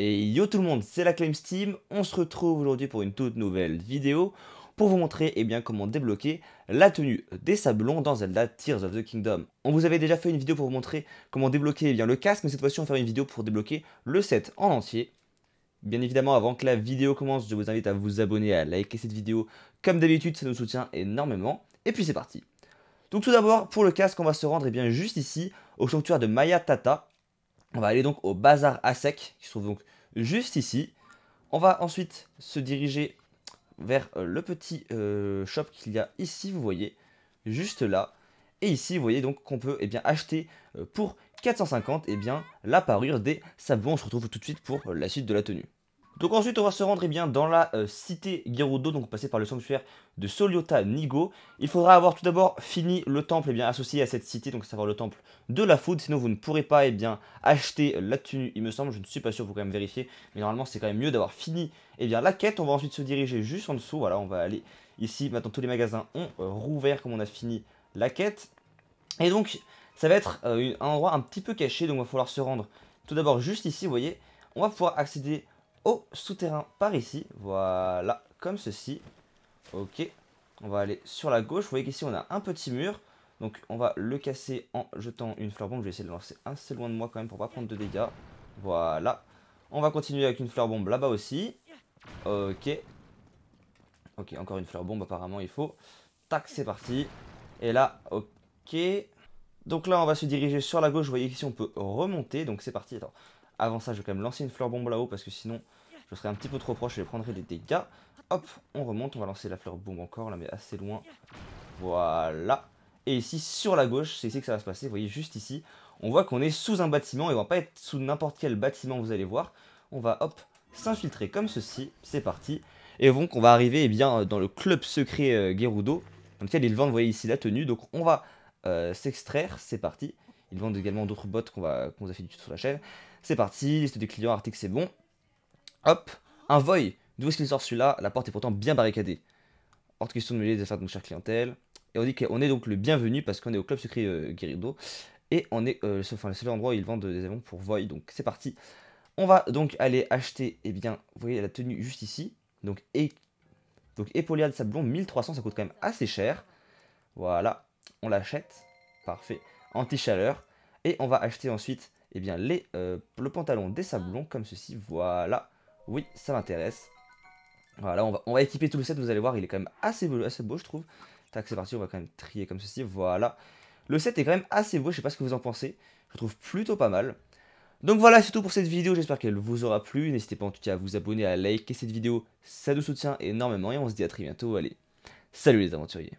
Et yo tout le monde, c'est la Claims Steam, on se retrouve aujourd'hui pour une toute nouvelle vidéo pour vous montrer eh bien, comment débloquer la tenue des sablons dans Zelda Tears of the Kingdom. On vous avait déjà fait une vidéo pour vous montrer comment débloquer eh bien, le casque, mais cette fois-ci on va faire une vidéo pour débloquer le set en entier. Bien évidemment, avant que la vidéo commence, je vous invite à vous abonner, à liker cette vidéo. Comme d'habitude, ça nous soutient énormément. Et puis c'est parti Donc tout d'abord, pour le casque, on va se rendre eh bien, juste ici, au sanctuaire de Maya Tata, on va aller donc au bazar à sec, qui se trouve donc juste ici. On va ensuite se diriger vers euh, le petit euh, shop qu'il y a ici, vous voyez, juste là. Et ici, vous voyez donc qu'on peut et eh bien, acheter euh, pour 450 eh bien, la parure des sabots. On se retrouve tout de suite pour la suite de la tenue. Donc ensuite, on va se rendre eh bien, dans la euh, cité Gerudo, donc passer par le sanctuaire de Soliota Nigo. Il faudra avoir tout d'abord fini le temple eh bien, associé à cette cité, donc savoir le temple de la foudre, sinon vous ne pourrez pas eh bien, acheter la tenue, il me semble, je ne suis pas sûr, vous quand même vérifier, mais normalement c'est quand même mieux d'avoir fini bien, la quête. On va ensuite se diriger juste en dessous, voilà, on va aller ici, maintenant tous les magasins ont euh, rouvert comme on a fini la quête. Et donc, ça va être euh, un endroit un petit peu caché, donc il va falloir se rendre tout d'abord juste ici, vous voyez, on va pouvoir accéder au souterrain par ici. Voilà, comme ceci. Ok, on va aller sur la gauche. Vous voyez qu'ici, on a un petit mur. Donc, on va le casser en jetant une fleur bombe. Je vais essayer de lancer assez loin de moi quand même pour pas prendre de dégâts. Voilà. On va continuer avec une fleur bombe là-bas aussi. Ok. Ok, encore une fleur bombe apparemment, il faut. Tac, c'est parti. Et là, ok. Donc là, on va se diriger sur la gauche. Vous voyez qu'ici, on peut remonter. Donc c'est parti. Attends, avant ça, je vais quand même lancer une fleur bombe là-haut parce que sinon, je serais un petit peu trop proche et je prendrais des dégâts. Hop, on remonte, on va lancer la fleur bombe encore là, mais assez loin. Voilà. Et ici, sur la gauche, c'est ici que ça va se passer. Vous voyez, juste ici, on voit qu'on est sous un bâtiment et on va pas être sous n'importe quel bâtiment, vous allez voir. On va, hop, s'infiltrer comme ceci. C'est parti. Et donc, on va arriver eh bien, dans le club secret euh, Gerudo, dans lequel il vend, vous voyez ici, la tenue. Donc, on va euh, s'extraire. C'est parti. Ils vendent également d'autres bottes qu'on vous a fait du tout sur la chaîne. C'est parti, liste des clients, article, c'est bon. Hop, un Voy. D'où est-ce qu'il sort celui-là La porte est pourtant bien barricadée. Hors de question de mêler les affaires de mon cher clientèle. Et on dit qu'on est donc le bienvenu parce qu'on est au club secret euh, Et on est euh, le seul endroit où ils vendent des avions pour Voy. Donc c'est parti. On va donc aller acheter, et eh bien, vous voyez la tenue juste ici. Donc, et, donc de sablon, 1300, ça coûte quand même assez cher. Voilà, on l'achète. Parfait anti-chaleur. Et on va acheter ensuite eh bien, les, euh, le pantalon des sablons comme ceci. Voilà, oui, ça m'intéresse. Voilà, on va, on équiper tout le set, vous allez voir, il est quand même assez beau, assez beau je trouve. Tac, c'est parti, on va quand même trier comme ceci, voilà. Le set est quand même assez beau, je sais pas ce que vous en pensez, je trouve plutôt pas mal. Donc voilà, c'est tout pour cette vidéo, j'espère qu'elle vous aura plu. N'hésitez pas en tout cas à vous abonner, à liker cette vidéo, ça nous soutient énormément et on se dit à très bientôt. Allez, salut les aventuriers